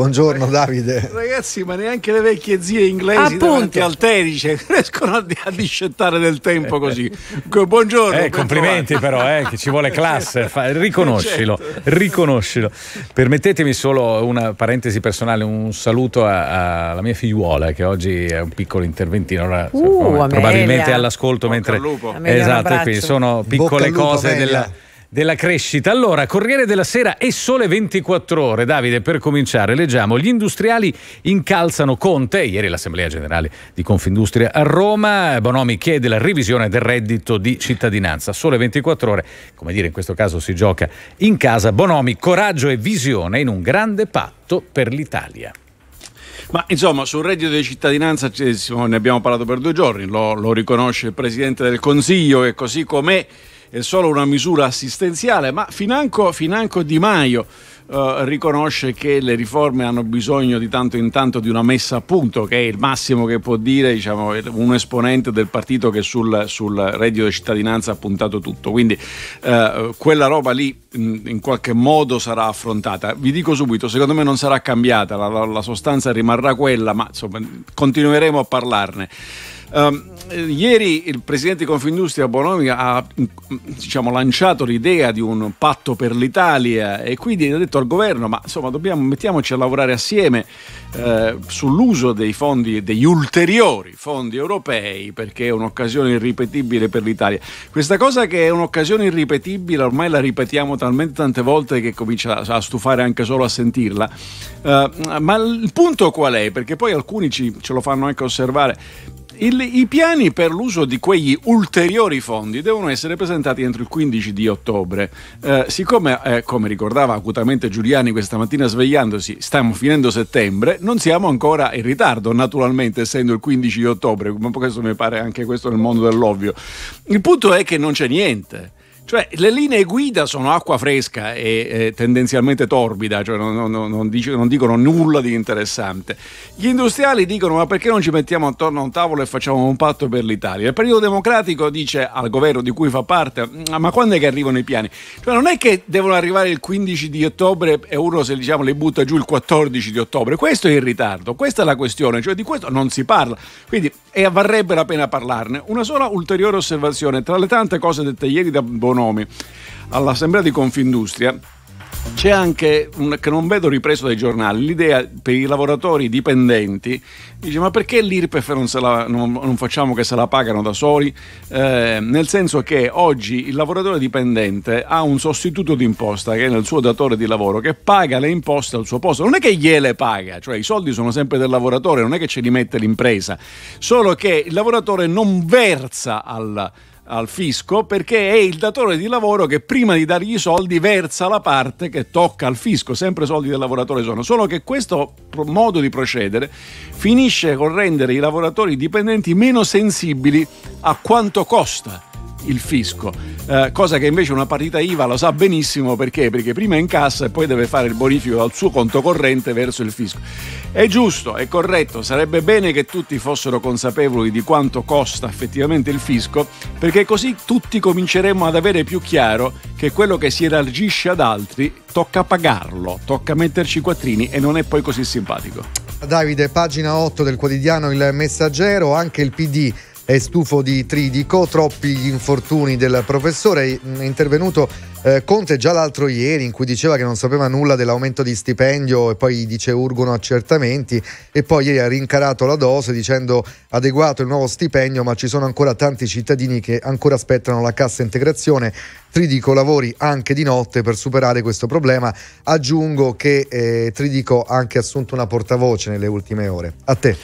Buongiorno Davide. Ragazzi, ma neanche le vecchie zie inglesi Appunto. al Terice cioè, riescono a, discettare del tempo così. Buongiorno. Eh, complimenti trovare. però, eh, che ci vuole classe, fa, riconoscilo, certo. riconoscilo. Permettetemi solo una parentesi personale, un saluto alla mia figliuola che oggi è un piccolo interventino, allora, uh, probabilmente all'ascolto Bocca mentre... Esatto, al lupo. esatto, qui sono piccole lupo, cose Amelia. della della crescita. Allora, Corriere della Sera e Sole 24 Ore. Davide, per cominciare, leggiamo: Gli industriali incalzano Conte. Ieri l'Assemblea Generale di Confindustria a Roma. Bonomi chiede la revisione del reddito di cittadinanza. Sole 24 Ore, come dire, in questo caso si gioca in casa. Bonomi, coraggio e visione in un grande patto per l'Italia. Ma insomma, sul reddito di cittadinanza eh, ne abbiamo parlato per due giorni, lo, lo riconosce il Presidente del Consiglio e così com'è è solo una misura assistenziale, ma financo, financo Di Maio eh, riconosce che le riforme hanno bisogno di tanto in tanto di una messa a punto, che è il massimo che può dire diciamo, un esponente del partito che sul, sul reddito di cittadinanza ha puntato tutto. Quindi eh, quella roba lì in qualche modo sarà affrontata. Vi dico subito, secondo me non sarà cambiata, la, la sostanza rimarrà quella, ma insomma, continueremo a parlarne. Um, ieri il presidente di Confindustria Bonomi ha mm, diciamo, lanciato l'idea di un patto per l'Italia e quindi ha detto al governo ma insomma dobbiamo, mettiamoci a lavorare assieme eh, sull'uso dei fondi, degli ulteriori fondi europei perché è un'occasione irripetibile per l'Italia. Questa cosa che è un'occasione irripetibile ormai la ripetiamo talmente tante volte che comincia a stufare anche solo a sentirla, eh, ma il punto qual è? Perché poi alcuni ci, ce lo fanno anche osservare il, I piani per l'uso di quegli ulteriori fondi devono essere presentati entro il 15 di ottobre. Eh, siccome, eh, come ricordava acutamente Giuliani questa mattina svegliandosi, stiamo finendo settembre, non siamo ancora in ritardo, naturalmente, essendo il 15 di ottobre, ma questo mi pare anche questo nel mondo dell'ovvio. Il punto è che non c'è niente. Cioè, le linee guida sono acqua fresca e eh, tendenzialmente torbida, cioè non, non, non, dic- non, dicono nulla di interessante. Gli industriali dicono: ma perché non ci mettiamo attorno a un tavolo e facciamo un patto per l'Italia? Il Partito Democratico dice al governo di cui fa parte: ma quando è che arrivano i piani? Cioè, non è che devono arrivare il 15 di ottobre e uno se diciamo li butta giù il 14 di ottobre. Questo è il ritardo, questa è la questione, cioè di questo non si parla. Quindi e varrebbe la pena parlarne. Una sola ulteriore osservazione: tra le tante cose dette ieri da Bono nomi. All'assemblea di Confindustria c'è anche, un, che non vedo ripreso dai giornali, l'idea per i lavoratori dipendenti, dice ma perché l'IRPEF non, la, non, non facciamo che se la pagano da soli? Eh, nel senso che oggi il lavoratore dipendente ha un sostituto d'imposta che è nel suo datore di lavoro che paga le imposte al suo posto, non è che gliele paga, cioè i soldi sono sempre del lavoratore, non è che ce li mette l'impresa, solo che il lavoratore non versa al al fisco perché è il datore di lavoro che prima di dargli i soldi versa la parte che tocca al fisco, sempre soldi del lavoratore sono, solo che questo modo di procedere finisce con rendere i lavoratori dipendenti meno sensibili a quanto costa il fisco, eh, cosa che invece una partita IVA lo sa benissimo perché, perché prima incassa e poi deve fare il bonifico dal suo conto corrente verso il fisco. È giusto, è corretto, sarebbe bene che tutti fossero consapevoli di quanto costa effettivamente il fisco, perché così tutti cominceremmo ad avere più chiaro che quello che si elargisce ad altri tocca pagarlo, tocca metterci quattrini e non è poi così simpatico. Davide, pagina 8 del quotidiano Il Messaggero, anche il PD è stufo di Tridico, troppi gli infortuni del professore, è intervenuto eh, Conte già l'altro ieri in cui diceva che non sapeva nulla dell'aumento di stipendio e poi dice urgono accertamenti e poi ieri ha rincarato la dose dicendo adeguato il nuovo stipendio ma ci sono ancora tanti cittadini che ancora aspettano la cassa integrazione Tridico lavori anche di notte per superare questo problema. Aggiungo che eh, Tridico ha anche assunto una portavoce nelle ultime ore. A te.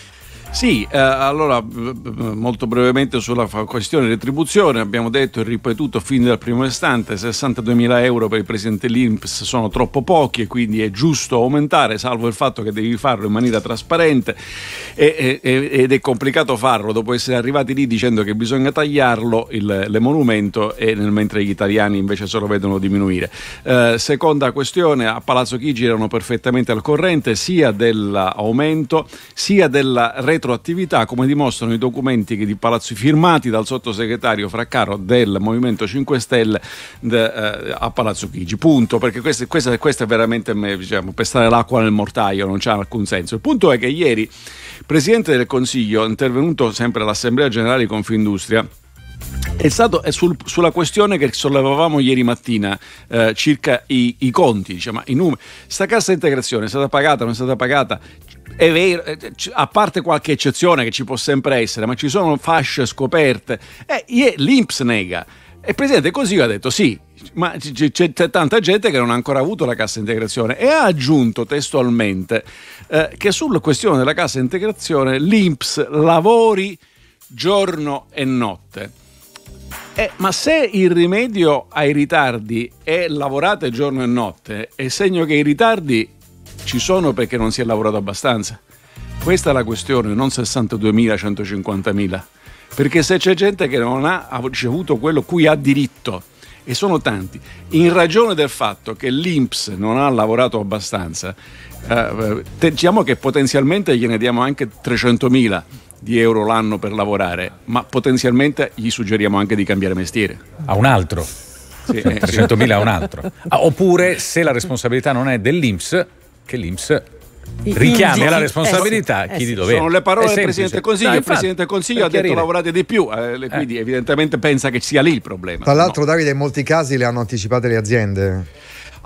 Sì, eh, allora molto brevemente sulla questione retribuzione, abbiamo detto e ripetuto fin dal primo istante, 62.000 euro per il presidente dell'Inps sono troppo pochi e quindi è giusto aumentare, salvo il fatto che devi farlo in maniera trasparente e, e, ed è complicato farlo dopo essere arrivati lì dicendo che bisogna tagliarlo l'emolumento nel, mentre gli italiani invece se lo vedono diminuire. Eh, seconda questione, a Palazzo Chigi erano perfettamente al corrente sia dell'aumento sia della retribuzione retroattività, come dimostrano i documenti di Palazzo firmati dal sottosegretario Fraccaro del Movimento 5 Stelle de, eh, a Palazzo Chigi. Punto, perché questo, questa, questa è veramente diciamo, pestare l'acqua nel mortaio, non c'ha alcun senso. Il punto è che ieri il Presidente del Consiglio, intervenuto sempre all'Assemblea Generale di Confindustria, è stato è sul, sulla questione che sollevavamo ieri mattina eh, circa i, i conti, diciamo, i numeri. Sta cassa integrazione è stata pagata, non è stata pagata? è vero, eh, eh, a parte qualche eccezione che ci può sempre essere, ma ci sono fasce scoperte. Eh, l'Inps nega. E il presidente così ha detto sì, ma c'è, tanta gente che non ha ancora avuto la cassa integrazione e ha aggiunto testualmente eh, che sulla questione della cassa integrazione l'Inps lavori giorno e notte. Eh, ma se il rimedio ai ritardi è lavorate giorno e notte, è segno che i ritardi ci sono perché non si è lavorato abbastanza. Questa è la questione, non 62.000, 150.000. Perché se c'è gente che non ha ricevuto quello cui ha diritto, e sono tanti, in ragione del fatto che l'Inps non ha lavorato abbastanza, eh, diciamo che potenzialmente gliene diamo anche 300.000 di euro l'anno per lavorare, ma potenzialmente gli suggeriamo anche di cambiare mestiere. A un altro. Sì, 300.000 eh, a un altro. Ah, oppure se la responsabilità non è dell'Inps, che l'Inps richiami alla responsabilità eh, chi di dovere. Eh, Sono le parole del Presidente del Consiglio. il Presidente del Consiglio ha chiarire. detto lavorate di più, eh, eh. quindi eh. evidentemente pensa che sia lì il problema. Tra l'altro, no. Davide, in molti casi le hanno anticipate le aziende.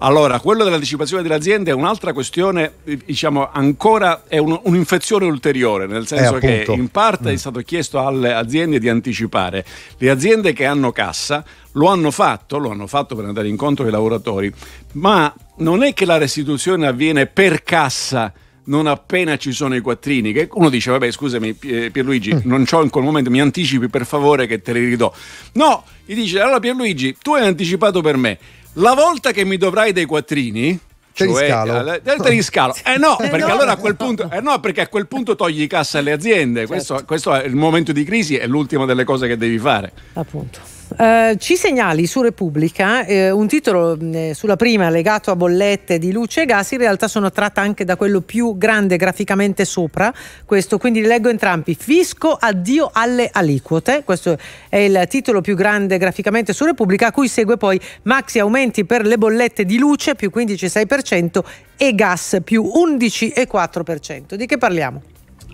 Allora, quello dell'anticipazione delle aziende è un'altra questione, diciamo, ancora è un, un'infezione ulteriore, nel eh, senso eh, che in parte mm. è stato chiesto alle aziende di anticipare. Le aziende che hanno cassa lo hanno fatto, lo hanno fatto per andare incontro ai lavoratori, ma non è che la restituzione avviene per cassa non appena ci sono i quattrini, che uno dice, vabbè scusami eh, Pierluigi, mm. non c'ho in quel momento, mi anticipi per favore che te li ridò. No, gli dice, allora Pierluigi, tu hai anticipato per me, la volta che mi dovrai dei quattrini, te li cioè, scalo. Eh, te riscalo. Eh no, eh, perché allora a quel punto, eh no, perché a quel punto togli cassa alle aziende. Certo. Questo, questo, è il momento di crisi, è l'ultima delle cose che devi fare. Appunto. Eh, ci segnali su Repubblica eh, un titolo mm, eh, sulla prima legato a bollette di luce e gas, in realtà sono tratta anche da quello più grande graficamente sopra, questo quindi leggo entrambi, fisco addio alle aliquote, questo è il titolo più grande graficamente su Repubblica, a cui segue poi maxi aumenti per le bollette di luce più 15,6% e gas più 11,4%. Di che parliamo?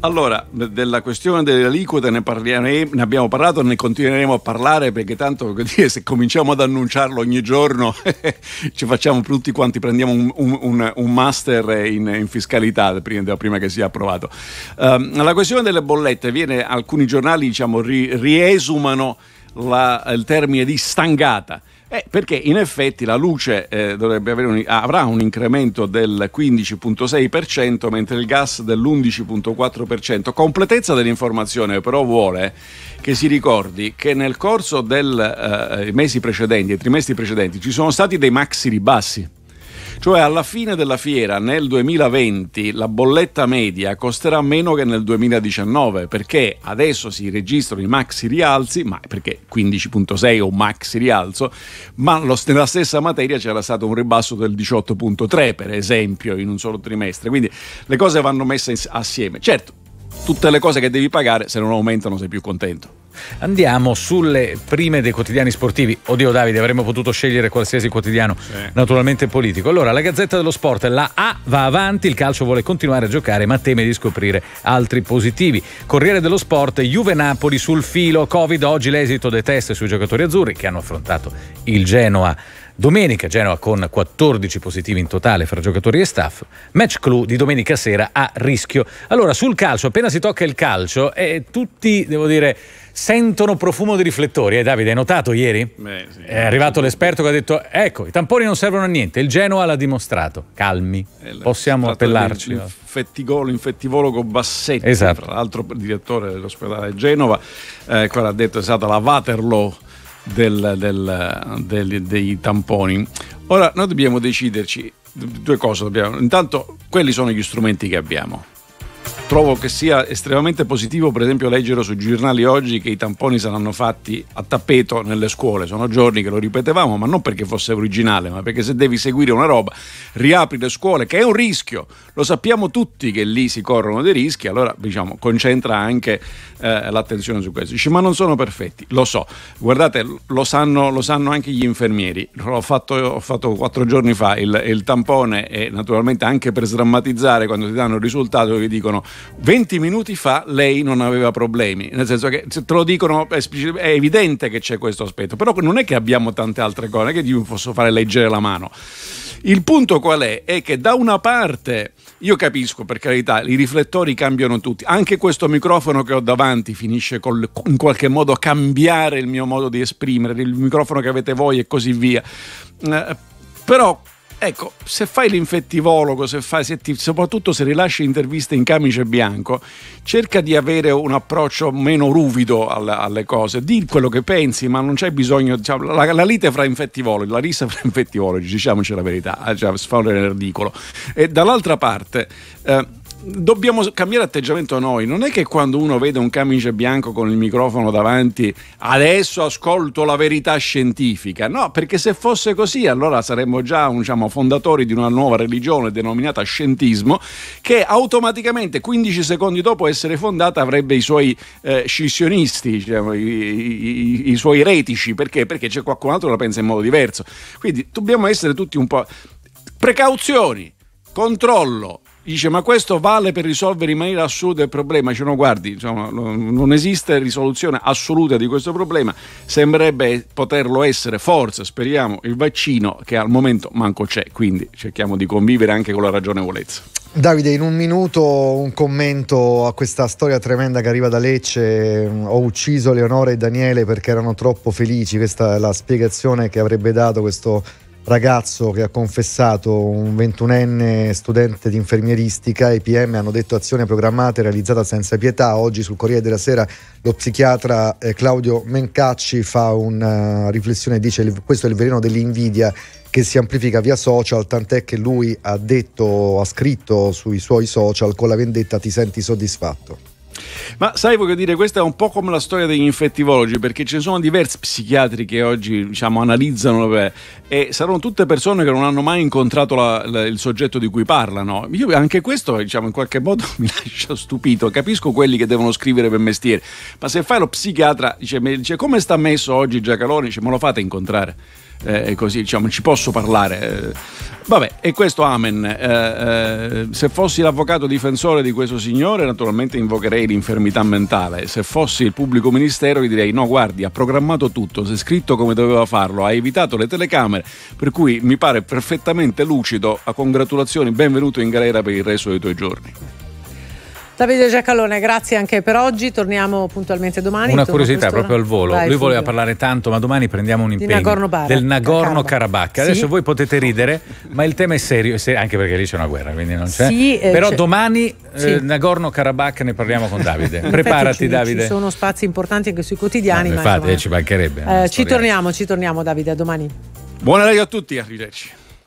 Allora, della questione delle aliquote ne, ne abbiamo parlato, ne continueremo a parlare perché tanto se cominciamo ad annunciarlo ogni giorno ci facciamo tutti quanti, prendiamo un, un, un master in, in fiscalità prima, prima, che sia approvato. Um, la questione delle bollette viene, alcuni giornali diciamo, ri, riesumano la, il termine di stangata eh, perché in effetti la luce eh, un, avrà un incremento del 15,6%, mentre il gas dell'11,4%. Completezza dell'informazione però vuole che si ricordi che nel corso dei eh, eh mesi precedenti, e trimestri precedenti, ci sono stati dei maxi ribassi. Cioè alla fine della fiera nel 2020 la bolletta media costerà meno che nel 2019 perché adesso si registrano i maxi rialzi, ma perché 15.6 o maxi rialzo, ma lo, nella stessa materia c'era stato un ribasso del 18.3 per esempio in un solo trimestre. Quindi le cose vanno messe assieme. Certo, tutte le cose che devi pagare se non aumentano sei più contento. Andiamo sulle prime dei quotidiani sportivi. Oddio Davide, avremmo potuto scegliere qualsiasi quotidiano, sì. naturalmente politico. Allora, la Gazzetta dello Sport, la A va avanti, il calcio vuole continuare a giocare ma teme di scoprire altri positivi. Corriere dello Sport, Juve Napoli sul filo, Covid oggi l'esito dei test sui giocatori azzurri che hanno affrontato il Genoa Domenica Genoa con 14 positivi in totale fra giocatori e staff. Match clou di domenica sera a rischio. Allora, sul calcio, appena si tocca il calcio, eh, tutti, devo dire, sentono profumo di riflettori. Eh, Davide, hai notato ieri? Beh, sì, È arrivato l'esperto che ha detto, ecco, i tamponi non servono a niente, il Genoa l'ha dimostrato. Calmi, eh, possiamo appellarci. L'infettivologo Bassetti, esatto. tra l'altro direttore dell'ospedale Genova, eh, quella ha detto è stata la Waterloo del, del, del, dei tamponi. Ora noi dobbiamo deciderci due cose. Dobbiamo, intanto quelli sono gli strumenti che abbiamo trovo che sia estremamente positivo, per esempio, leggere sui giornali oggi che i tamponi saranno fatti a tappeto nelle scuole. Sono giorni che lo ripetevamo, ma non perché fosse originale, ma perché se devi seguire una roba, riapri le scuole, che è un rischio. Lo sappiamo tutti che lì si corrono dei rischi, allora diciamo concentra anche eh, l'attenzione su questo. Dici, ma non sono perfetti, lo so. Guardate, lo sanno, lo sanno anche gli infermieri. L'ho fatto, ho fatto quattro giorni fa il, il tampone e naturalmente anche per sdrammatizzare quando ti danno il risultato che dicono 20 minuti fa lei non aveva problemi, nel senso che se te lo dicono è, è evidente che c'è questo aspetto, però non è che abbiamo tante altre cose, non è che io posso fare leggere la mano. Il punto qual è? È che da una parte, io capisco per carità, i riflettori cambiano tutti, anche questo microfono che ho davanti finisce col, in qualche modo a cambiare il mio modo di esprimere, il microfono che avete voi e così via. Eh, però Ecco, se fai l'infettivologo, se fai, se ti, soprattutto se rilasci interviste in camice bianco, cerca di avere un approccio meno ruvido alle, alle cose. Di quello che pensi, ma non c'è bisogno. Diciamo, la, la, lite fra infettivologi, la rissa fra infettivologi, diciamoci la verità, eh, cioè, sfavore ridicolo. E dall'altra parte. Eh, dobbiamo cambiare atteggiamento noi. Non è che quando uno vede un camice bianco con il microfono davanti, adesso ascolto la verità scientifica. No, perché se fosse così, allora saremmo già diciamo, fondatori di una nuova religione denominata scientismo, che automaticamente 15 secondi dopo essere fondata avrebbe i suoi eh, scissionisti, cioè, i, i, i, suoi retici. Perché? Perché c'è qualcun altro che la pensa in modo diverso. Quindi dobbiamo essere tutti un po'. Precauzioni, controllo, dice ma questo vale per risolvere in maniera assoluta il problema dice no guardi insomma, non esiste risoluzione assoluta di questo problema sembrerebbe poterlo essere forza speriamo il vaccino che al momento manco c'è quindi cerchiamo di convivere anche con la ragionevolezza Davide in un minuto un commento a questa storia tremenda che arriva da Lecce ho ucciso Leonora e Daniele perché erano troppo felici questa è la spiegazione che avrebbe dato questo ragazzo che ha confessato, un ventunenne studente di infermieristica, i PM hanno detto azione programmata e realizzata senza pietà. Oggi sul Corriere della Sera lo psichiatra eh, Claudio Mencacci fa una eh, riflessione, dice questo è il veleno dell'invidia che si amplifica via social, tant'è che lui ha detto, ha scritto sui suoi social con la vendetta ti senti soddisfatto. Ma sai, voglio dire, questa è un po' come la storia degli infettivologi, perché ci sono diversi psichiatri che oggi diciamo, analizzano beh, e saranno tutte persone che non hanno mai incontrato la, la, il soggetto di cui parlano. Io anche questo, diciamo, in qualche modo mi lascia stupito. Capisco quelli che devono scrivere per mestiere, ma se fai lo psichiatra, dice, dice come sta messo oggi Giacalone, dice, me lo fate incontrare eh, così diciamo, ci posso parlare. Eh, vabbè, e questo amen. Eh, eh, se fossi l'avvocato difensore di questo signore, naturalmente invocherei l'infermità mentale. Se fossi il pubblico ministero, gli direi: no, guardi, ha programmato tutto, si è scritto come doveva farlo, ha evitato le telecamere. Per cui mi pare perfettamente lucido. A congratulazioni, benvenuto in galera per il resto dei tuoi giorni. Davide Giacalone, grazie anche per oggi, torniamo puntualmente domani. Una curiosità proprio al volo, Vai, lui voleva figlio. parlare tanto ma domani prendiamo un impegno Nagorno del Nagorno Karabakh. Sì. Adesso voi potete ridere ma il tema è serio, anche perché lì c'è una guerra quindi non c'è. Sì, eh, Però domani eh, sì. eh, Nagorno Karabakh ne parliamo con Davide. Preparati ci, Davide. Ci sono spazi importanti anche sui quotidiani. No, ah, infatti ma, eh, ci mancherebbe. Eh, ci torniamo, ci torniamo Davide, a domani. Buona radio a tutti, arrivederci.